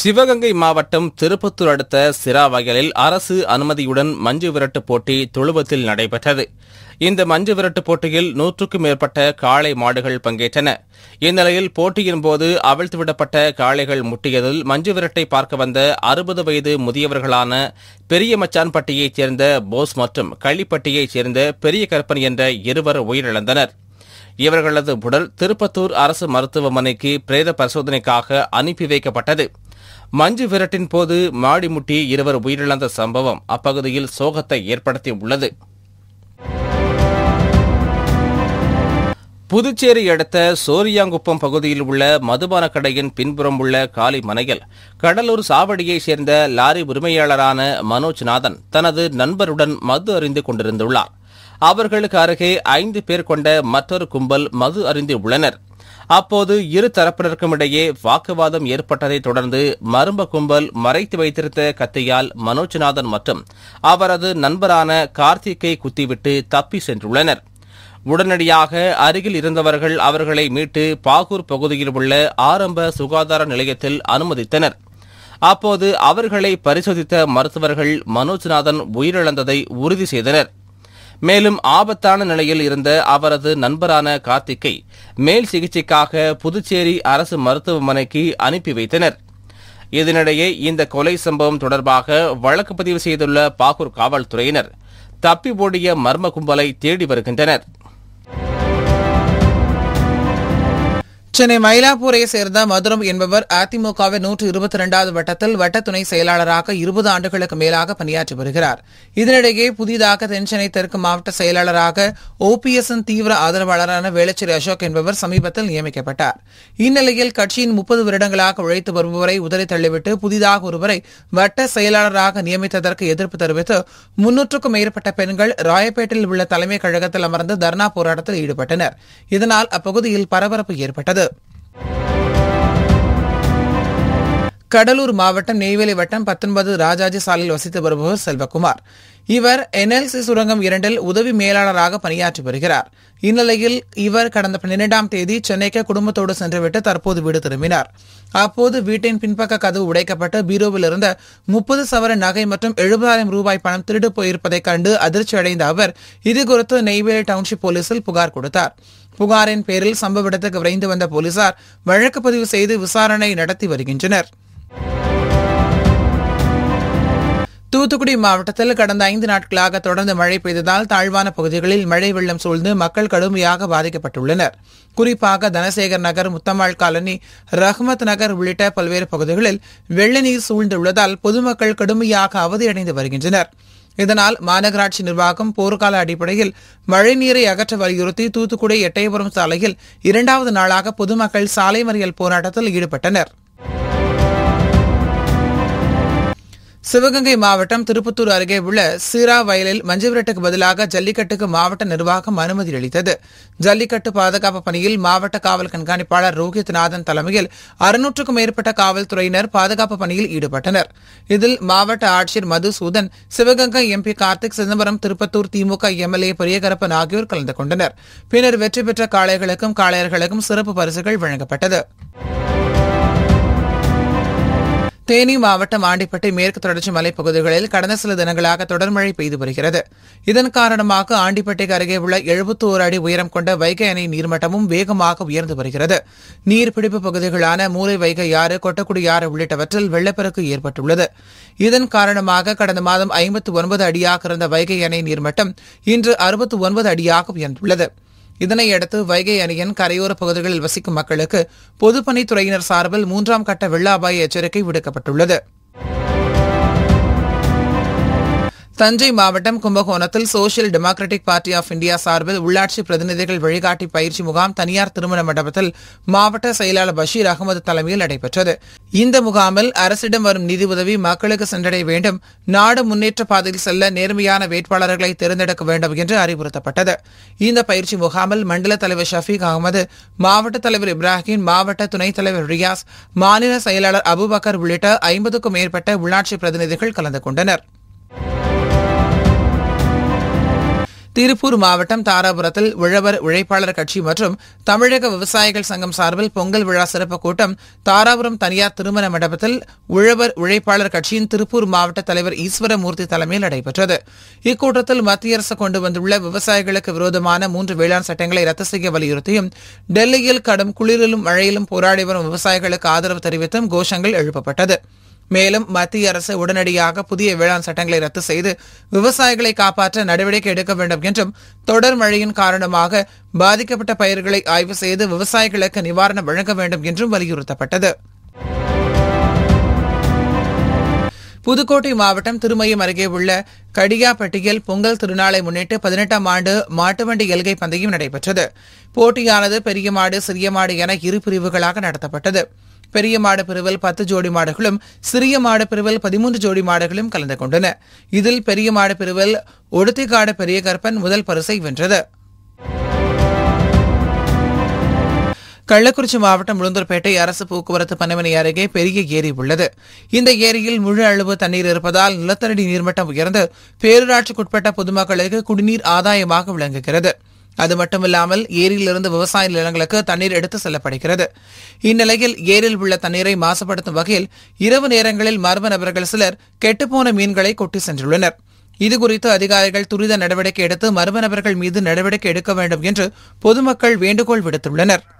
சிவகங்கை மாவட்டம் திருப்பத்தூர் அடுத்த சிராவயலில் அரசு அனுமதியுடன் மஞ்சு விரட்டு போட்டி தொழுவத்தில் நடைபெற்றது இந்த மஞ்சு விரட்டு போட்டியில் நூற்றுக்கும் மேற்பட்ட காளை மாடுகள் பங்கேற்றன இந்நிலையில் போட்டியின் போது அவிழ்த்துவிடப்பட்ட காளைகள் முட்டியதில் மஞ்சு விரட்டை பார்க்க வந்த அறுபது வயது முதியவர்களான பெரிய மச்சான்பட்டியைச் சேர்ந்த போஸ் மற்றும் களிப்பட்டியைச் சேர்ந்த பெரிய கற்பன் என்ற இருவர் உயிரிழந்தனர் இவர்களது உடல் திருப்பத்தூர் அரசு மருத்துவமனைக்கு பிரேத பரிசோதனைக்காக அனுப்பி வைக்கப்பட்டது மஞ்சு விரட்டின் போது மாடி முட்டி இருவர் உயிரிழந்த சம்பவம் அப்பகுதியில் சோகத்தை ஏற்படுத்தியுள்ளது புதுச்சேரி அடுத்த சோரியாங்குப்பம் பகுதியில் உள்ள மதுபான கடையின் பின்புறம் உள்ள காலி மனையில் கடலூர் சாவடியை சேர்ந்த லாரி உரிமையாளரான மனோஜ் நாதன் தனது நண்பருடன் மது அறிந்து கொண்டிருந்துள்ளார் அவர்களுக்கு அருகே ஐந்து பேர் கொண்ட மற்றொரு கும்பல் மது அறிந்து உள்ளனர் அப்போது இரு தரப்பினருக்கும் இடையே வாக்குவாதம் ஏற்பட்டதை தொடர்ந்து மரும்ப கும்பல் மறைத்து வைத்திருந்த கத்தியால் மனோஜ்நாதன் மற்றும் அவரது நண்பரான கார்த்திக்கை குத்திவிட்டு தப்பி சென்றுள்ளனர் உடனடியாக அருகில் இருந்தவர்கள் அவர்களை மீட்டு பாகூர் பகுதியில் உள்ள ஆரம்ப சுகாதார நிலையத்தில் அனுமதித்தனர் அப்போது அவர்களை பரிசோதித்த மருத்துவர்கள் மனோஜ்நாதன் உயிரிழந்ததை உறுதி செய்தனர் மேலும் ஆபத்தான நிலையில் இருந்த அவரது நண்பரான கார்த்திக்கை மேல் சிகிச்சைக்காக புதுச்சேரி அரசு மருத்துவமனைக்கு அனுப்பி வைத்தனர் இதனிடையே இந்த கொலை சம்பவம் தொடர்பாக வழக்கு பதிவு செய்துள்ள பாகூர் காவல்துறையினர் தப்பி ஓடிய மர்ம கும்பலை தேடி வருகின்றனர் சென்னை மயிலாப்பூரை சேர்ந்த மதுரம் என்பவர் அதிமுகவின் நூற்று இருபத்தி இரண்டாவது வட்டத்தில் வட்ட துணை செயலாளராக இருபது ஆண்டுகளுக்கு மேலாக பணியாற்றி வருகிறார் இதனிடையே புதிதாக தென்சென்னை தெற்கு மாவட்ட செயலாளராக ஓபிஎஸ்என் தீவிர ஆதரவாளரான வேளச்சேரி அசோக் என்பவர் சமீபத்தில் நியமிக்கப்பட்டார் இந்நிலையில் கட்சியின் முப்பது வருடங்களாக உழைத்து வருபவரை உதறி தள்ளிவிட்டு புதிதாக ஒருவரை வட்ட செயலாளராக நியமித்ததற்கு எதிர்ப்பு தெரிவித்து முன்னூற்றுக்கும் மேற்பட்ட பெண்கள் ராயப்பேட்டையில் உள்ள தலைமை கழகத்தில் அமர்ந்து தர்ணா போராட்டத்தில் ஈடுபட்டனர் இதனால் அப்பகுதியில் பரபரப்பு ஏற்பட்டது கடலூர் மாவட்டம் நெய்வேலி வட்டம் பத்தொன்பது ராஜாஜி சாலையில் வசித்து வருபவர் செல்வகுமார் இவர் என்எல்சி சுரங்கம் இரண்டில் உதவி மேலாளராக பணியாற்றி வருகிறார் இந்நிலையில் இவர் கடந்த பன்னிரெண்டாம் தேதி சென்னைக்கு குடும்பத்தோடு சென்றுவிட்டு தற்போது வீடு திரும்பினார் அப்போது வீட்டின் பின்பக்க கதவு உடைக்கப்பட்டு பீரோவில் இருந்த முப்பது சவர நகை மற்றும் எழுபதாயிரம் ரூபாய் பணம் திருடு போயிருப்பதைக் கண்டு அதிர்ச்சி அடைந்த அவர் இதுகுறித்து நெய்வேலி டவுன்ஷிப் போலீசில் புகார் கொடுத்தார் புகாரின் பேரில் சம்பவ இடத்துக்கு விரைந்து வந்த போலீசார் வழக்கு பதிவு செய்து விசாரணை நடத்தி வருகின்றனர் தூத்துக்குடி மாவட்டத்தில் கடந்த ஐந்து நாட்களாக தொடர்ந்து மழை பெய்ததால் தாழ்வான பகுதிகளில் மழை வெள்ளம் சூழ்ந்து மக்கள் கடுமையாக பாதிக்கப்பட்டுள்ளனர் குறிப்பாக தனசேகர் நகர் முத்தம்மாள் காலனி ரஹ்மத் நகர் உள்ளிட்ட பல்வேறு பகுதிகளில் வெள்ள நீர் சூழ்ந்துள்ளதால் பொதுமக்கள் கடுமையாக அவதியடைந்து வருகின்றனர் இதனால் மாநகராட்சி நிர்வாகம் போர்க்கால அடிப்படையில் மழைநீரை அகற்ற வலியுறுத்தி தூத்துக்குடி எட்டயபுரம் சாலையில் இரண்டாவது நாளாக பொதுமக்கள் சாலை மறியல் போராட்டத்தில் ஈடுபட்டனா் சிவகங்கை மாவட்டம் திருப்பத்தூர் அருகே உள்ள சீரா வயலில் மஞ்சுவிரட்டுக்கு பதிலாக ஜல்லிக்கட்டுக்கு மாவட்ட நிர்வாகம் அனுமதி அளித்தது ஜல்லிக்கட்டு பாதுகாப்பு பணியில் மாவட்ட காவல் கண்காணிப்பாளர் ரோஹித்நாதன் தலைமையில் அறுநூற்றுக்கும் மேற்பட்ட காவல்துறையினர் பாதுகாப்பு பணியில் ஈடுபட்டனர் இதில் மாவட்ட ஆட்சியர் மதுசூதன் சிவகங்கை எம்பி கார்த்திக் சிதம்பரம் திருப்பத்தூர் திமுக எம்எல்ஏ பெரியகரப்பன் ஆகியோர் கலந்து கொண்டனர் பின்னர் வெற்றி பெற்ற காளைகளுக்கும் காளையர்களுக்கும் சிறப்பு பரிசுகள் வழங்கப்பட்டது தேனி மாவட்டம் ஆண்டிப்பட்டி மேற்கு தொடர்ச்சி மலைப்பகுதிகளில் கடந்த சில தினங்களாக தொடர் மழை பெய்து வருகிறது இதன் காரணமாக ஆண்டிப்பட்டிக்கு அருகே உள்ள எழுபத்தோரு அடி உயரம் கொண்ட வைகை அணை நீர்மட்டமும் வேகமாக உயர்ந்து வருகிறது நீர்பிடிப்பு பகுதிகளான மூலை வைகை யாறு கொட்டக்குடி யாறு உள்ளிட்டவற்றில் வெள்ளப்பெருக்கு ஏற்பட்டுள்ளது இதன் காரணமாக கடந்த மாதம் ஐம்பத்து ஒன்பது அடியாக இருந்த வைகை அணை நீர்மட்டம் இன்று அறுபத்து ஒன்பது அடியாக உயர்ந்துள்ளது இதனையடுத்து வைகை அணியின் கரையோர பகுதிகளில் வசிக்கும் மக்களுக்கு பொதுப்பணித்துறையினர் சார்பில் மூன்றாம் கட்ட வெள்ள அபாய எச்சரிக்கை விடுக்கப்பட்டுள்ளது தஞ்சை மாவட்டம் கும்பகோணத்தில் social democratic party of India சார்பில் உள்ளாட்சி பிரதிநிதிகள் வழிகாட்டி பயிற்சி முகாம் தனியார் திருமண மண்டபத்தில் மாவட்ட செயலாளர் பஷீர் அகமது தலைமையில் நடைபெற்றது இந்த முகாமில் அரசிடம் வரும் நிதி உதவி மக்களுக்கு சென்றடைய வேண்டும் நாடு முன்னேற்ற பாதையில் செல்ல நேர்மையான வேட்பாளர்களை தேர்ந்தெடுக்க வேண்டும் என்று அறிவுறுத்தப்பட்டது இந்த பயிற்சி முகாமில் மண்டல தலைவர் ஷபீக் அகமது மாவட்ட தலைவர் இப்ராஹிம் மாவட்ட துணைத் தலைவர் ரியாஸ் மாநில செயலாளர் அபுபக்கர் உள்ளிட்ட ஐம்பதுக்கும் மேற்பட்ட உள்ளாட்சி பிரதிநிதிகள் கலந்து கொண்டனா் திருப்பூர் மாவட்டம் தாராபுரத்தில் உழவர் உழைப்பாளர் கட்சி மற்றும் தமிழக விவசாயிகள் சங்கம் சார்பில் பொங்கல் விழா சிறப்பு கூட்டம் தாராபுரம் தனியார் திருமண மண்டபத்தில் உழவர் உழைப்பாளர் கட்சியின் திருப்பூர் மாவட்ட தலைவர் ஈஸ்வரமூர்த்தி தலைமையில் நடைபெற்றது இக்கூட்டத்தில் மத்திய அரசு கொண்டு வந்துள்ள விவசாயிகளுக்கு விரோதமான மூன்று வேளாண் சட்டங்களை ரத்து செய்ய வலியுறுத்தியும் டெல்லியில் கடும் குளிரிலும் மழையிலும் போராடி வரும் விவசாயிகளுக்கு ஆதரவு தெரிவித்தும் கோஷங்கள் எழுப்பப்பட்டது மேலும் மத்திய அரசு உடனடியாக புதிய வேளாண் சட்டங்களை ரத்து செய்து விவசாயிகளை காப்பாற்ற நடவடிக்கை எடுக்க வேண்டும் என்றும் தொடர் மழையின் காரணமாக பாதிக்கப்பட்ட பயிர்களை ஆய்வு செய்து விவசாயிகளுக்கு நிவாரணம் வழங்க வேண்டும் என்றும் வலியுறுத்தப்பட்டது புதுக்கோட்டை மாவட்டம் திருமயம் அருகே உள்ள கடியாப்பட்டியில் பொங்கல் திருநாளை முன்னிட்டு பதினெட்டாம் ஆண்டு மாட்டுவண்டி எல்கை பந்தயம் நடைபெற்றது போட்டியானது பெரிய மாடு சிறிய மாடு என இரு பிரிவுகளாக நடத்தப்பட்டது பெரிய மாடு பிரிவில் பத்து ஜோடி மாடுகளும் சிறிய மாடு பிரிவில் பதிமூன்று ஜோடி மாடுகளும் கலந்து கொண்டன இதில் பெரிய மாடு பிரிவில் ஒடுத்திக்காடு பெரிய கற்பன் முதல் பரிசை வென்றது கள்ளக்குறிச்சி மாவட்டம் உளுந்தூர்பேட்டை அரசு போக்குவரத்து பணிமனை அருகே பெரிய ஏரி உள்ளது இந்த ஏரியில் முழு அளவு தண்ணீர் இருப்பதால் நிலத்தடி நீர்மட்டம் உயர்ந்து பேரூராட்சிக்குட்பட்ட பொதுமக்களுக்கு குடிநீர் ஆதாயமாக விளங்குகிறது அது மட்டுமில்லாமல் ஏரியிலிருந்து விவசாய நிலங்களுக்கு தண்ணீர் எடுத்து செல்லப்படுகிறது இந்நிலையில் ஏரியில் உள்ள தண்ணீரை மாசுபடுத்தும் வகையில் இரவு நேரங்களில் மர்ம நபர்கள் சிலர் கெட்டுப்போன மீன்களை கொட்டி சென்றுள்ளனர் இதுகுறித்து அதிகாரிகள் துரித நடவடிக்கை எடுத்து மர்ம நபர்கள் மீது நடவடிக்கை எடுக்க வேண்டும் என்று பொதுமக்கள் வேண்டுகோள் விடுத்துள்ளனா்